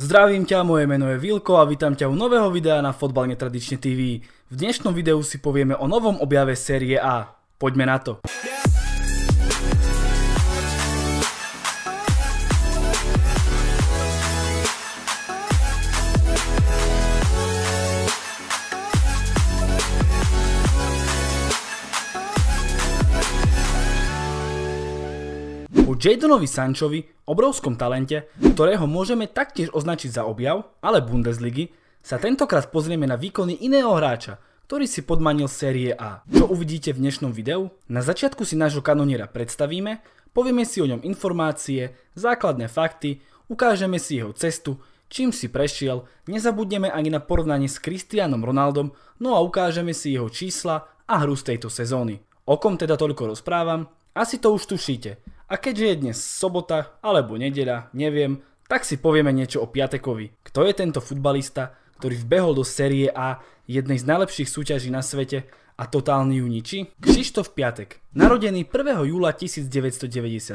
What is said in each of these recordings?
Zdravím ťa, moje meno je Vilko a vítam ťa u nového videa na Fotbal Netradične TV. V dnešnom videu si povieme o novom objave série A. Poďme na to. Yeah! Jadonovi Sančovi, obrovskom talente, ktorého môžeme taktiež označiť za objav, ale Bundesligy, sa tentokrát pozrieme na výkony iného hráča, ktorý si podmanil série A. Čo uvidíte v dnešnom videu? Na začiatku si nášho kanoniera predstavíme, povieme si o ňom informácie, základné fakty, ukážeme si jeho cestu, čím si prešiel, nezabudneme ani na porovnanie s Cristianom Ronaldom, no a ukážeme si jeho čísla a hru z tejto sezóny. O kom teda toľko rozprávam? Asi to už tušíte, a keďže je dnes sobota alebo nedeľa, neviem, tak si povieme niečo o Piatekovi. Kto je tento futbalista, ktorý vbehol do série A jednej z najlepších súťaží na svete a totálne ju ničí? Krištof Piatek, narodený 1. júla 1995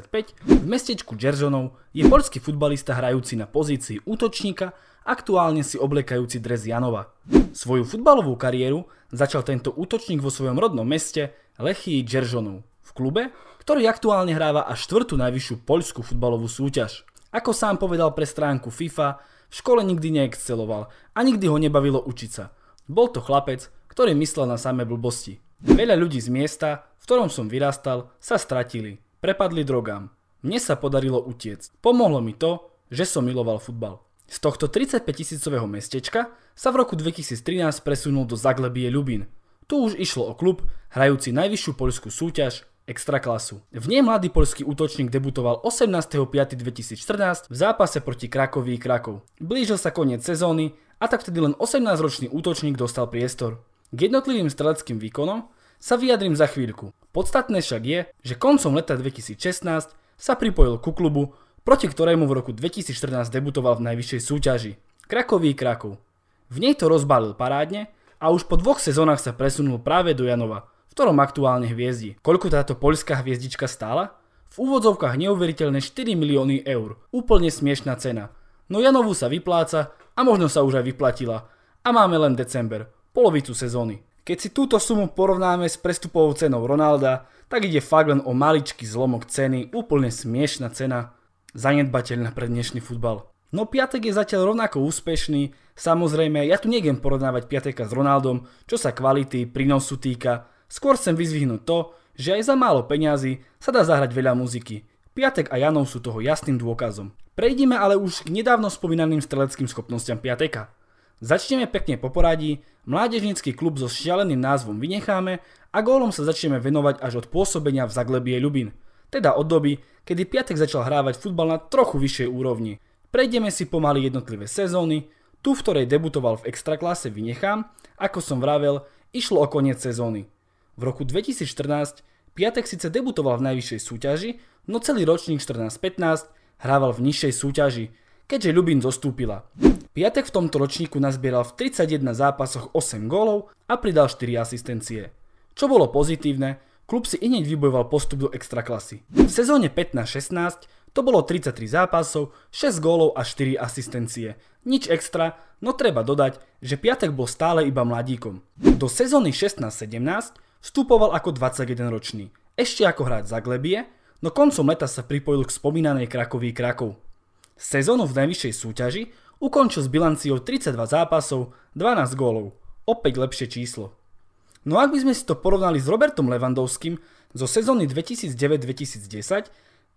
v mestečku Džeržonov, je polský futbalista hrajúci na pozícii útočníka, aktuálne si oblekajúci dres Janova. Svoju futbalovú kariéru začal tento útočník vo svojom rodnom meste Lechii Džeržonov v klube, ktorý aktuálne hráva až štvrtú najvyššiu poľskú futbalovú súťaž. Ako sám povedal pre stránku FIFA, v škole nikdy neexceloval a nikdy ho nebavilo učiť sa. Bol to chlapec, ktorý myslel na samé blbosti. Veľa ľudí z miesta, v ktorom som vyrastal, sa stratili, prepadli drogám. Mne sa podarilo utiec. Pomohlo mi to, že som miloval futbal. Z tohto 35 tisícového mestečka sa v roku 2013 presunul do Zaglebie Ľubín. Tu už išlo o klub, hrajúci najvyššiu poľskú súťaž Extraklasu. V nej mladý polský útočník debutoval 18.5.2014 v zápase proti Krakoví Krakov. Blížil sa koniec sezóny a tak vtedy len 18-ročný útočník dostal priestor. K jednotlivým streleckým výkonom sa vyjadrím za chvíľku. Podstatné však je, že koncom leta 2016 sa pripojil ku klubu, proti ktorému v roku 2014 debutoval v najvyššej súťaži. Krakový Krakov. V nej to rozbalil parádne a už po dvoch sezónach sa presunul práve do Janova – ktorom aktuálne hviezdi. Koľko táto poľská hviezdička stála? V úvodzovkách neuveriteľné 4 milióny eur. Úplne smiešná cena. No Janovu sa vypláca a možno sa už aj vyplatila. A máme len december, polovicu sezóny. Keď si túto sumu porovnáme s prestupovou cenou Ronalda, tak ide fakt len o maličký zlomok ceny, úplne smiešná cena, zanedbateľná pre dnešný futbal. No Piatek je zatiaľ rovnako úspešný, samozrejme ja tu nejdem porovnávať Piateka s Ronaldom, čo sa kvality, prínosu týka, Skôr chcem vyzvihnúť to, že aj za málo peňazí sa dá zahrať veľa muziky. Piatek a Janov sú toho jasným dôkazom. Prejdime ale už k nedávno spomínaným streleckým schopnostiam Piateka. Začneme pekne po poradí, mládežnícky klub so šialeným názvom vynecháme a gólom sa začneme venovať až od pôsobenia v Zaglebie Ľubin, teda od doby, kedy Piatek začal hrávať futbal na trochu vyššej úrovni. Prejdeme si pomaly jednotlivé sezóny, tu v ktorej debutoval v extraklase vynechám, ako som vravel, išlo o koniec sezóny. V roku 2014 Piatek síce debutoval v najvyššej súťaži, no celý ročník 14-15 hrával v nižšej súťaži, keďže Ľubín zostúpila. Piatek v tomto ročníku nazbieral v 31 zápasoch 8 gólov a pridal 4 asistencie. Čo bolo pozitívne, klub si ineď vybojoval postup do extraklasy. V sezóne 15-16 to bolo 33 zápasov, 6 gólov a 4 asistencie. Nič extra, no treba dodať, že Piatek bol stále iba mladíkom. Do sezóny 16-17 Vstupoval ako 21-ročný, ešte ako hráč Glebie, no koncom leta sa pripojil k spomínanej Krakoví Krakov. Sezónu v najvyššej súťaži ukončil s bilanciou 32 zápasov, 12 gólov, opäť lepšie číslo. No ak by sme si to porovnali s Robertom Levandovským zo sezóny 2009-2010,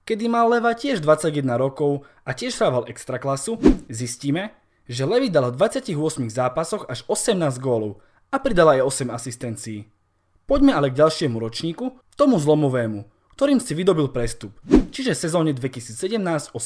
kedy mal Leva tiež 21 rokov a tiež hrával extraklasu, zistíme, že Levy dal v 28 zápasoch až 18 gólov a pridal aj 8 asistencií. Poďme ale k ďalšiemu ročníku, tomu zlomovému, ktorým si vydobil prestup, čiže sezóne 2017-18.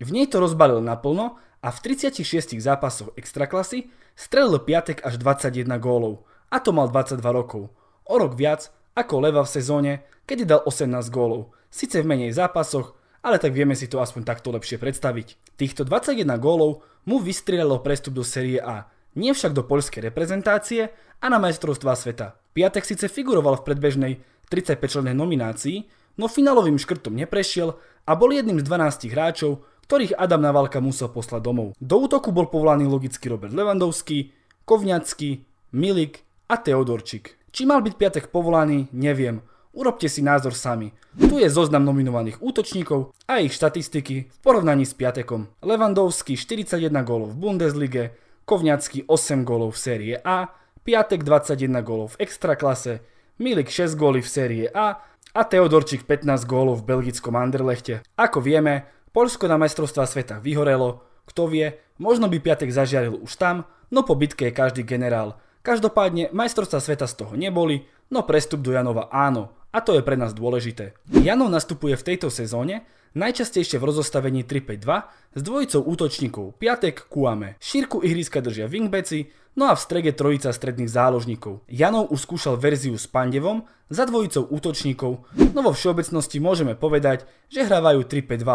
V nej to rozbalil naplno a v 36 zápasoch extraklasy strelil piatek až 21 gólov, a to mal 22 rokov, o rok viac ako Leva v sezóne, kedy dal 18 gólov, síce v menej zápasoch, ale tak vieme si to aspoň takto lepšie predstaviť. Týchto 21 gólov mu vystrielalo prestup do serie A, nie však do poľskej reprezentácie a na majstrovstvá sveta. Piatek síce figuroval v predbežnej 35-člennej nominácii, no finálovým škrtom neprešiel a bol jedným z 12 hráčov, ktorých Adam Navalka musel poslať domov. Do útoku bol povolaný logicky Robert Levandovský, Kovňacký, Milik a Teodorčík. Či mal byť Piatek povolaný, neviem. Urobte si názor sami. Tu je zoznam nominovaných útočníkov a ich štatistiky v porovnaní s Piatekom. Levandovský 41 gólov v Bundeslige, Kovňacký 8 gólov v série A, Piatek 21 gólov v extraklase, Milik 6 góly v série A a Teodorčík 15 gólov v belgickom Anderlechte. Ako vieme, Polsko na majstrovstva sveta vyhorelo, kto vie, možno by Piatek zažiaril už tam, no po bitke je každý generál. Každopádne majstrovstva sveta z toho neboli, no prestup do Janova áno, a to je pre nás dôležité. Janov nastupuje v tejto sezóne najčastejšie v rozostavení 3-5-2 s dvojicou útočníkov Piatek Kuame. Šírku ihriska držia wingbeci, no a v strede trojica stredných záložníkov. Janov už skúšal verziu s Pandevom za dvojicou útočníkov, no vo všeobecnosti môžeme povedať, že hrávajú 3-5-2,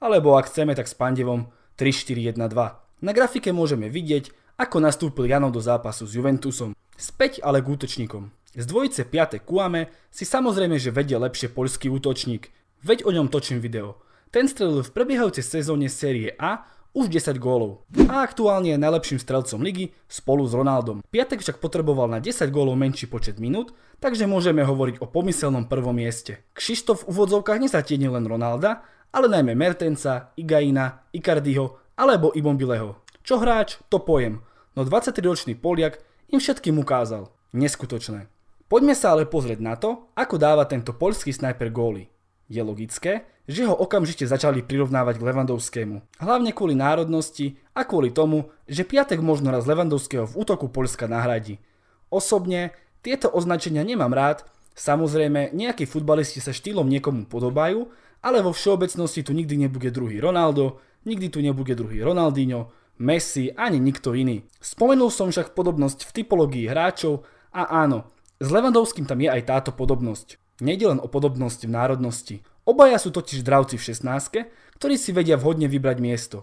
alebo ak chceme tak s Pandevom 3-4-1-2. Na grafike môžeme vidieť, ako nastúpil Janov do zápasu s Juventusom. Späť ale k útočníkom. Z dvojice 5. Kuame si samozrejme, že vedie lepšie poľský útočník, Veď o ňom točím video. Ten strelil v prebiehajúcej sezóne série A už 10 gólov a aktuálne je najlepším strelcom ligy spolu s Ronaldom. Piatek však potreboval na 10 gólov menší počet minút, takže môžeme hovoriť o pomyselnom prvom mieste. Kšištof v úvodzovkách nezatieni len Ronalda, ale najmä Mertensa, Igaina, Icardiho alebo Ibombileho. Čo hráč, to pojem, no 23-ročný Poliak im všetkým ukázal. Neskutočné. Poďme sa ale pozrieť na to, ako dáva tento poľský snajper góly. Je logické, že ho okamžite začali prirovnávať k Levandovskému. Hlavne kvôli národnosti a kvôli tomu, že piatek možno raz Levandovského v útoku Polska nahradí. Osobne tieto označenia nemám rád, samozrejme nejakí futbalisti sa štýlom niekomu podobajú, ale vo všeobecnosti tu nikdy nebude druhý Ronaldo, nikdy tu nebude druhý Ronaldinho, Messi ani nikto iný. Spomenul som však podobnosť v typológii hráčov a áno, s Levandovským tam je aj táto podobnosť. Nejde len o podobnosť v národnosti. Obaja sú totiž dravci v 16, ktorí si vedia vhodne vybrať miesto.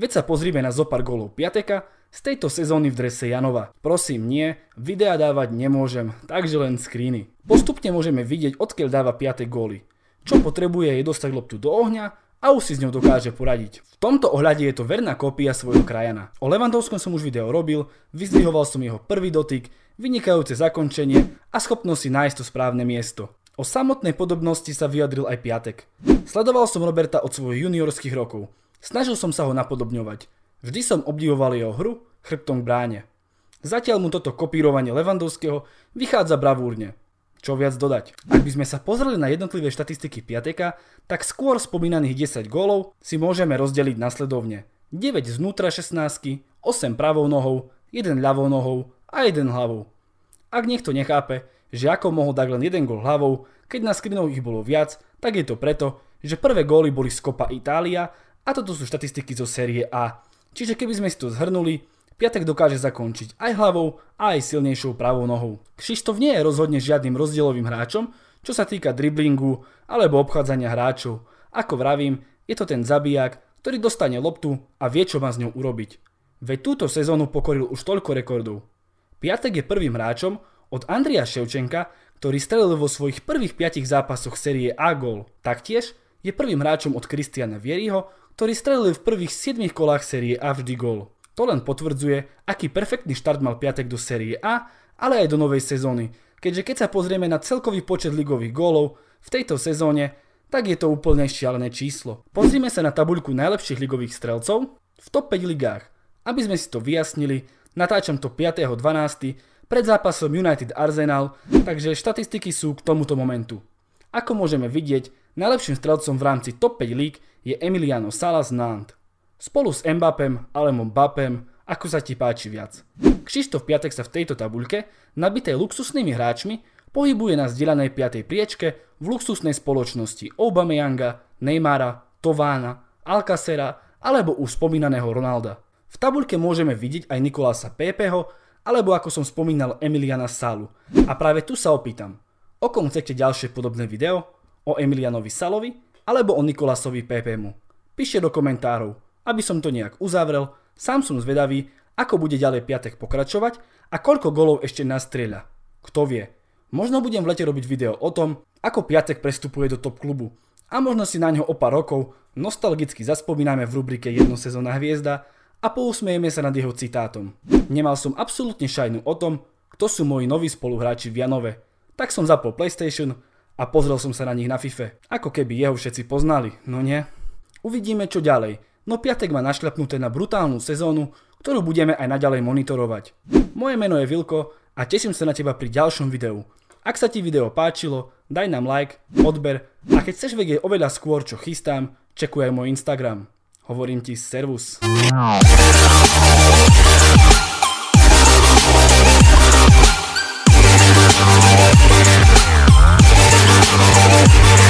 Veď sa pozrime na zopár golov Piateka z tejto sezóny v drese Janova. Prosím, nie, videa dávať nemôžem, takže len screeny. Postupne môžeme vidieť, odkiaľ dáva piate góly. Čo potrebuje je dostať loptu do ohňa a už si s ňou dokáže poradiť. V tomto ohľade je to verná kópia svojho krajana. O Levandovskom som už video robil, vyzdvihoval som jeho prvý dotyk, vynikajúce zakončenie a schopnosť si nájsť to správne miesto. O samotnej podobnosti sa vyjadril aj Piatek. Sledoval som Roberta od svojich juniorských rokov. Snažil som sa ho napodobňovať. Vždy som obdivoval jeho hru chrbtom k bráne. Zatiaľ mu toto kopírovanie Levandovského vychádza bravúrne. Čo viac dodať? Ak by sme sa pozreli na jednotlivé štatistiky Piateka, tak skôr spomínaných 10 gólov si môžeme rozdeliť nasledovne. 9 znútra 16, 8 pravou nohou, 1 ľavou nohou a 1 hlavou. Ak niekto nechápe, že ako mohol dať len jeden gol hlavou, keď na skrinov ich bolo viac, tak je to preto, že prvé góly boli z Copa Itália a toto sú štatistiky zo série A. Čiže keby sme si to zhrnuli, Piatek dokáže zakončiť aj hlavou a aj silnejšou pravou nohou. Kšištov nie je rozhodne žiadnym rozdielovým hráčom, čo sa týka driblingu alebo obchádzania hráčov. Ako vravím, je to ten zabijak, ktorý dostane loptu a vie, čo má s ňou urobiť. Veď túto sezónu pokoril už toľko rekordov. Piatek je prvým hráčom, od Andria Ševčenka, ktorý strelil vo svojich prvých 5 zápasoch série A gól. Taktiež je prvým hráčom od Kristiana Vieriho, ktorý strelil v prvých 7 kolách série A vždy gól. To len potvrdzuje, aký perfektný štart mal piatek do série A, ale aj do novej sezóny, keďže keď sa pozrieme na celkový počet ligových gólov v tejto sezóne, tak je to úplne šialené číslo. Pozrime sa na tabuľku najlepších ligových strelcov v top 5 ligách. Aby sme si to vyjasnili, natáčam to 5.12., pred zápasom United Arsenal, takže štatistiky sú k tomuto momentu. Ako môžeme vidieť, najlepším strelcom v rámci top 5 lík je Emiliano Sala Nant. Spolu s Mbappem Alemom Mbappem, ako sa ti páči viac. Kšištof Piatek sa v tejto tabuľke, nabitej luxusnými hráčmi, pohybuje na zdieľanej 5. priečke v luxusnej spoločnosti Aubameyanga, Neymara, Tována, Alcacera alebo už spomínaného Ronalda. V tabuľke môžeme vidieť aj Nikolasa Pepeho, alebo ako som spomínal Emiliana Salu. A práve tu sa opýtam, o kom chcete ďalšie podobné video? O Emilianovi Salovi alebo o Nikolasovi PPMu? Píšte do komentárov, aby som to nejak uzavrel, sám som zvedavý, ako bude ďalej piatek pokračovať a koľko golov ešte nastrieľa. Kto vie, možno budem v lete robiť video o tom, ako piatek prestupuje do top klubu a možno si na ňo o pár rokov nostalgicky zaspomíname v rubrike sezóna hviezda a pousmejeme sa nad jeho citátom. Nemal som absolútne šajnu o tom, kto sú moji noví spoluhráči v Janove. Tak som zapol PlayStation a pozrel som sa na nich na FIFA. Ako keby jeho všetci poznali, no nie? Uvidíme čo ďalej, no piatek ma našľapnuté na brutálnu sezónu, ktorú budeme aj naďalej monitorovať. Moje meno je Vilko a teším sa na teba pri ďalšom videu. Ak sa ti video páčilo, daj nám like, odber a keď chceš vedieť oveľa skôr, čo chystám, čekuj aj môj Instagram. Hovorím ti servus. We'll be right back.